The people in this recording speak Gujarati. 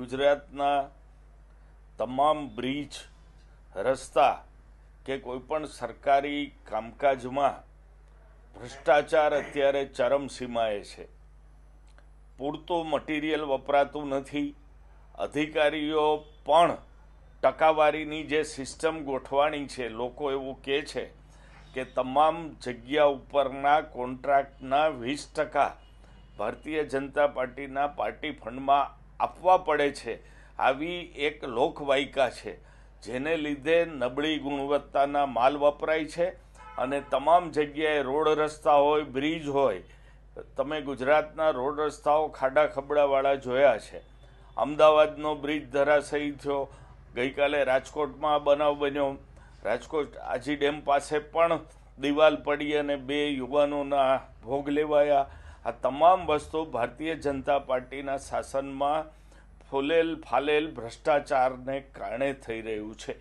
ગુજરાતના તમામ બ્રિજ રસ્તા કે કોઈપણ સરકારી કામકાજમાં ભ્રષ્ટાચાર અત્યારે ચરમસીમાએ છે પૂરતો મટીરિયલ વપરાતું નથી અધિકારીઓ પણ ટકાવારીની જે સિસ્ટમ ગોઠવાણી છે લોકો એવું કહે છે કે તમામ જગ્યા ઉપરના કોન્ટ્રાક્ટના વીસ ટકા ભારતીય જનતા પાર્ટીના પાર્ટી ફંડમાં આપવા પડે છે આવી એક લોકવાયકા છે જેને લીધે નબળી ગુણવત્તાના માલ વપરાય છે અને તમામ જગ્યાએ રોડ રસ્તા હોય બ્રિજ હોય તમે ગુજરાતના રોડ રસ્તાઓ ખાડા ખબડાવાળા જોયા છે અમદાવાદનો બ્રિજ ધરાશયી થયો ગઈકાલે રાજકોટમાં બનાવ બન્યો રાજકોટ આજી ડેમ પાસે પણ દિવાલ પડી અને બે યુવાનોના ભોગ લેવાયા આ તમામ વસ્તુ ભારતીય જનતા પાર્ટીના શાસનમાં ફૂલેલ ફાલેલ ભ્રષ્ટાચારને કારણે થઈ રહ્યું છે